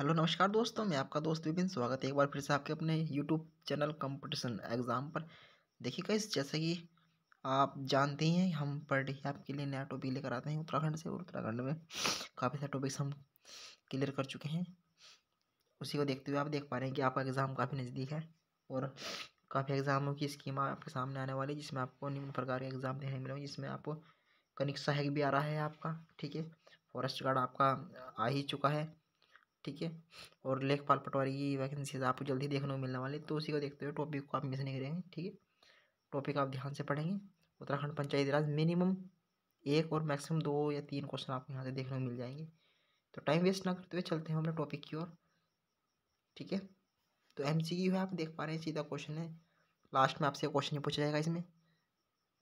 hello नमस्कार दोस्तों मैं आपका दोस्त विपिन स्वागत है एक बार फिर से आपके अपने यूट्यूब चैनल कंपटीशन एग्ज़ाम पर देखिए गाइस जैसे कि आप जानते ही हैं हम पर डे आपके लिए नया टॉपिक लेकर आते हैं उत्तराखंड से और उत्तराखंड में काफ़ी सारे टॉपिक्स हम क्लियर कर चुके हैं उसी को देखते हुए आप देख पा रहे हैं कि आपका एग्ज़ाम काफ़ी नज़दीक है और काफ़ी एग्ज़ामों की स्कीम आपके सामने आने वाली है जिसमें आपको निम्न प्रकार के एग्ज़ाम देखने मिलेंगे जिसमें आपको कनिक सहायक भी आ रहा है आपका ठीक है फॉरेस्ट गार्ड आपका आ ही चुका है ठीक है और लेखपाल पटवारी की वैकेंसीज आपको जल्दी देखने को मिलने वाली तो उसी को देखते हुए टॉपिक को आप मिस नहीं करेंगे ठीक है टॉपिक आप ध्यान से पढ़ेंगे उत्तराखंड पंचायती राज मिनिमम एक और मैक्सिमम दो या तीन क्वेश्चन आपको यहाँ से देखने को मिल जाएंगे तो टाइम वेस्ट ना करते हुए चलते हैं अपने टॉपिक की ओर ठीक है तो एम सी है आप देख पा रहे हैं सीधा क्वेश्चन है लास्ट में आपसे क्वेश्चन ही पूछा जाएगा इसमें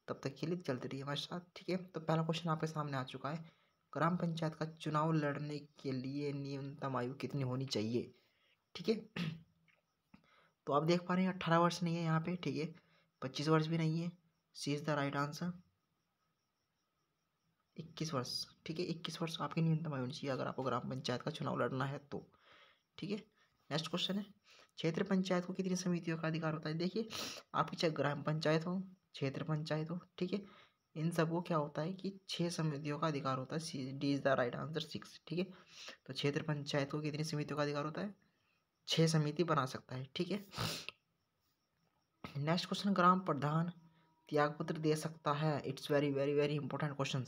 तब तक के लिए चलते रहिए हमारे साथ ठीक है तो पहला क्वेश्चन आपके सामने आ चुका है ग्राम पंचायत का चुनाव लड़ने के लिए न्यूनतम आयु कितनी होनी चाहिए ठीक है तो आप देख पा रहे हैं अट्ठारह वर्ष नहीं है यहाँ पे ठीक है पच्चीस वर्ष भी नहीं है C is the right answer इक्कीस वर्ष ठीक है इक्कीस वर्ष आपकी न्यूनतम आयु होनी चाहिए अगर आपको ग्राम पंचायत का चुनाव लड़ना है तो ठीक है नेक्स्ट क्वेश्चन है क्षेत्र पंचायत को कितनी समितियों का अधिकार होता है देखिए आपकी चाहे ग्राम पंचायत हो क्षेत्र पंचायत हो ठीक है इन सबको क्या होता है कि छह समितियों का अधिकार होता है D is the right answer six ठीक है तो क्षेत्र पंचायत को कितनी समितियों का अधिकार होता है छह समिति बना सकता है ठीक है नेक्स्ट क्वेश्चन ग्राम प्रधान त्यागपत्र दे सकता है it's very very very important question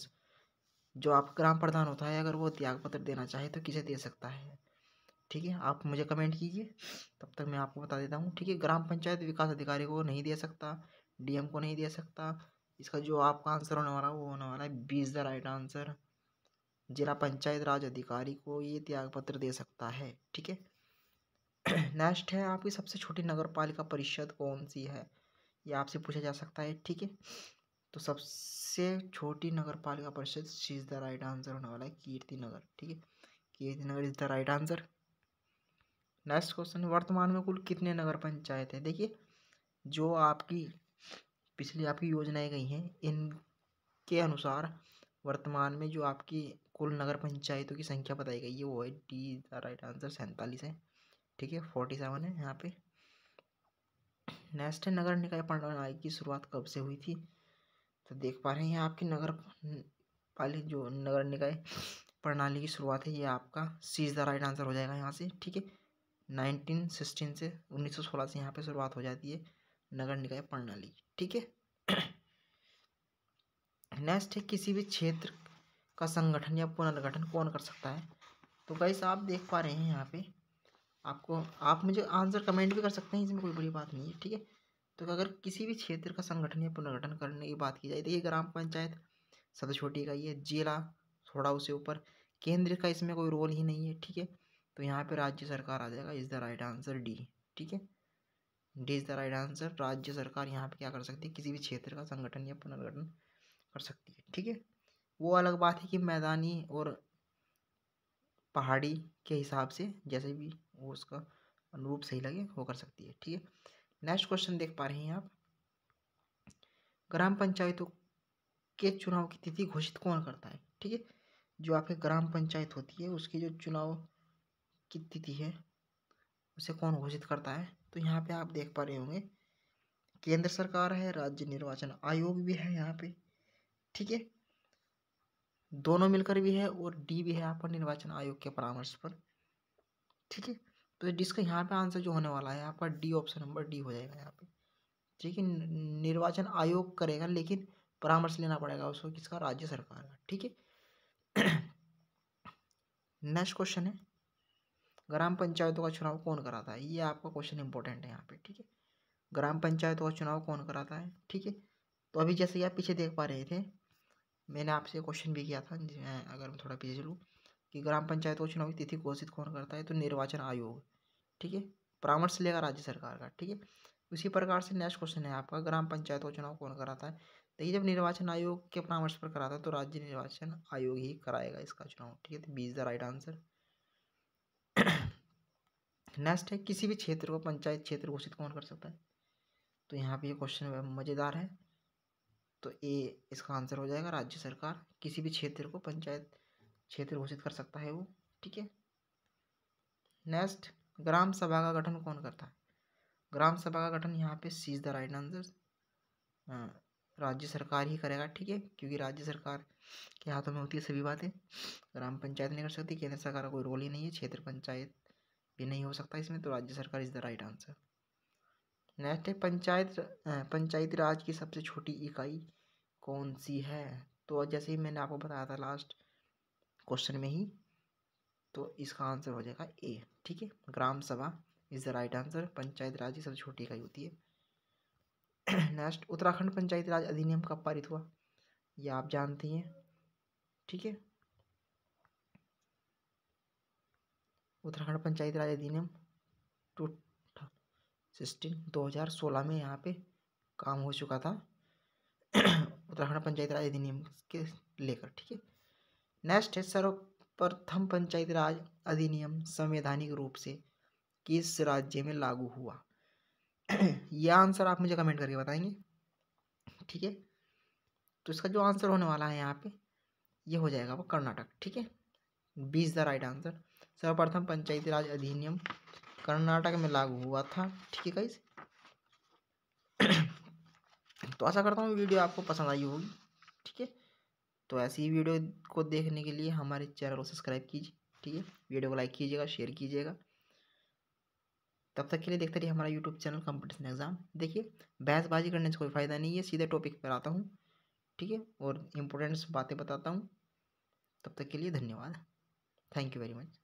जो आप ग्राम प्रधान होता है अगर वो त्यागपत्र देना चाहे तो किसे दे सकता है ठीक है आप मुझे कमेंट कीजिए तब तक मैं आपको बता देता हूँ ठीक है ग्राम पंचायत विकास अधिकारी को नहीं दे सकता डीएम को नहीं दे सकता इसका जो आपका आंसर होने वाला है वो होने वाला है B is the right answer जिला पंचायत राज अधिकारी को ये त्याग पत्र दे सकता है ठीक है नेक्स्ट है आपकी सबसे छोटी नगर पालिका परिषद कौन सी है ये आपसे पूछा जा सकता है ठीक है तो सबसे छोटी नगर पालिका परिषद C is the right answer होने वाला है कीर्ति नगर ठीक है Kirti Nagar is the right answer next question वर्तमान में कुल कितने नगर पंचायत है देखिए जो आपकी पिछली आपकी योजनाएं गई हैं इनके अनुसार वर्तमान में जो आपकी कुल नगर पंचायतों की संख्या बताई गई है वो है डी द राइट आंसर सैंतालीस है ठीक है फोर्टी सेवन है यहाँ पे नेक्स्ट है नगर निकाय प्रणाली की शुरुआत कब से हुई थी तो देख पा रहे हैं आपकी नगर पालिक जो नगर निकाय प्रणाली की शुरुआत है ये आपका C is the right answer हो जाएगा यहाँ से ठीक है नाइनटीन सिक्सटीन से उन्नीस सौ सोलह से यहाँ पे शुरुआत हो जाती है नगर निकाय प्रणाली ठीक है नेक्स्ट है किसी भी क्षेत्र का संगठन या पुनर्गठन कौन कर सकता है तो गाइस आप देख पा रहे हैं यहाँ पे आपको आप मुझे आंसर कमेंट भी कर सकते हैं इसमें कोई बड़ी बात नहीं है ठीक है तो अगर किसी भी क्षेत्र का संगठन या पुनर्गठन करने की बात की जाए तो ये ग्राम पंचायत सबसे छोटी का है जिला थोड़ा उसे ऊपर केंद्र का इसमें कोई रोल ही नहीं है ठीक है तो यहाँ पे राज्य सरकार आ जाएगा is the right answer D ठीक है D is the right answer राज्य सरकार यहाँ पे क्या कर सकती है किसी भी क्षेत्र का संगठन या पुनर्गठन कर सकती है ठीक है वो अलग बात है कि मैदानी और पहाड़ी के हिसाब से जैसे भी वो उसका अनुरूप सही लगे वो कर सकती है ठीक है नेक्स्ट क्वेश्चन देख पा रहे हैं आप ग्राम पंचायतों के चुनाव की तिथि घोषित कौन करता है ठीक है जो आपके ग्राम पंचायत होती है उसकी जो चुनाव की तिथि है उसे कौन घोषित करता है तो यहाँ पे आप देख पा रहे होंगे केंद्र सरकार है राज्य निर्वाचन आयोग भी है यहाँ पे ठीक है दोनों मिलकर भी है और डी भी है यहाँ पर निर्वाचन आयोग के परामर्श पर ठीक है तो जिसका यहाँ पे आंसर जो होने वाला है यहाँ पर डी ऑप्शन नंबर डी हो जाएगा यहाँ पे ठीक है निर्वाचन आयोग करेगा लेकिन परामर्श लेना पड़ेगा उसको किसका राज्य सरकार का ठीक है नेक्स्ट क्वेश्चन है ग्राम पंचायतों का चुनाव कौन कराता है ये आपका क्वेश्चन इंपॉर्टेंट है यहाँ पे ठीक है ग्राम पंचायतों का चुनाव कौन कराता है ठीक है तो अभी जैसे आप पीछे देख पा रहे थे मैंने आपसे क्वेश्चन भी किया था अगर मैं थोड़ा पीछे चलूँ कि ग्राम पंचायत का चुनाव तिथि घोषित कौन करता है तो निर्वाचन आयोग ठीक है परामर्श लेगा राज्य सरकार का ठीक है उसी प्रकार से नेक्स्ट क्वेश्चन है आपका ग्राम पंचायत का चुनाव कौन कराता है तो ये जब निर्वाचन आयोग के परामर्श पर कराता है तो राज्य निर्वाचन आयोग ही कराएगा इसका चुनाव ठीक है तो B is the right answer next है किसी भी क्षेत्र को पंचायत क्षेत्र घोषित कौन कर सकता है तो यहाँ पे ये क्वेश्चन मज़ेदार है तो ए इसका आंसर हो जाएगा राज्य सरकार किसी भी क्षेत्र को पंचायत क्षेत्र घोषित कर सकता है वो ठीक है नेक्स्ट ग्राम सभा का गठन कौन करता है ग्राम सभा का गठन यहाँ पे सीज द राइट आंसर राज्य सरकार ही करेगा ठीक है क्योंकि राज्य सरकार के हाथों में होती है सभी बातें ग्राम पंचायत नहीं कर सकती केंद्र सरकार का कोई रोल ही नहीं है क्षेत्र पंचायत ये नहीं हो सकता इसमें तो राज्य सरकार is the right answer next है पंचायत पंचायती राज की सबसे छोटी इकाई कौन सी है तो जैसे ही मैंने आपको बताया था लास्ट क्वेश्चन में ही तो इसका आंसर हो जाएगा ए ठीक है ग्राम सभा is the right answer panchayat raj की सबसे छोटी इकाई होती है नेक्स्ट उत्तराखंड पंचायती राज अधिनियम कब पारित हुआ ये आप जानती हैं ठीक है उत्तराखंड पंचायत राज अधिनियम टू सिक्सटीन दो हज़ार सोलह में यहाँ पे काम हो चुका था उत्तराखंड पंचायत राज अधिनियम के लेकर ठीक है नेक्स्ट है सर्वप्रथम पंचायत राज अधिनियम संवैधानिक रूप से किस राज्य में लागू हुआ यह आंसर आप मुझे कमेंट करके बताएंगे ठीक है तो इसका जो आंसर होने वाला है यहाँ पे ये यह हो जाएगा वो कर्नाटक ठीक है B is the right answer सर्वप्रथम पंचायती राज अधिनियम कर्नाटक में लागू हुआ था ठीक है कई तो आशा करता हूँ वीडियो आपको पसंद आई होगी ठीक है तो ऐसी ही वीडियो को देखने के लिए हमारे चैनल को सब्सक्राइब कीजिए ठीक है वीडियो को लाइक कीजिएगा शेयर कीजिएगा तब तक के लिए देखते रहिए हमारा यूट्यूब चैनल कंपटीशन एग्जाम देखिए बहसबाजी करने से कोई फ़ायदा नहीं है सीधे टॉपिक पर आता हूँ ठीक है और इम्पोर्टेंट बातें बताता हूँ तब तक के लिए धन्यवाद थैंक यू वेरी मच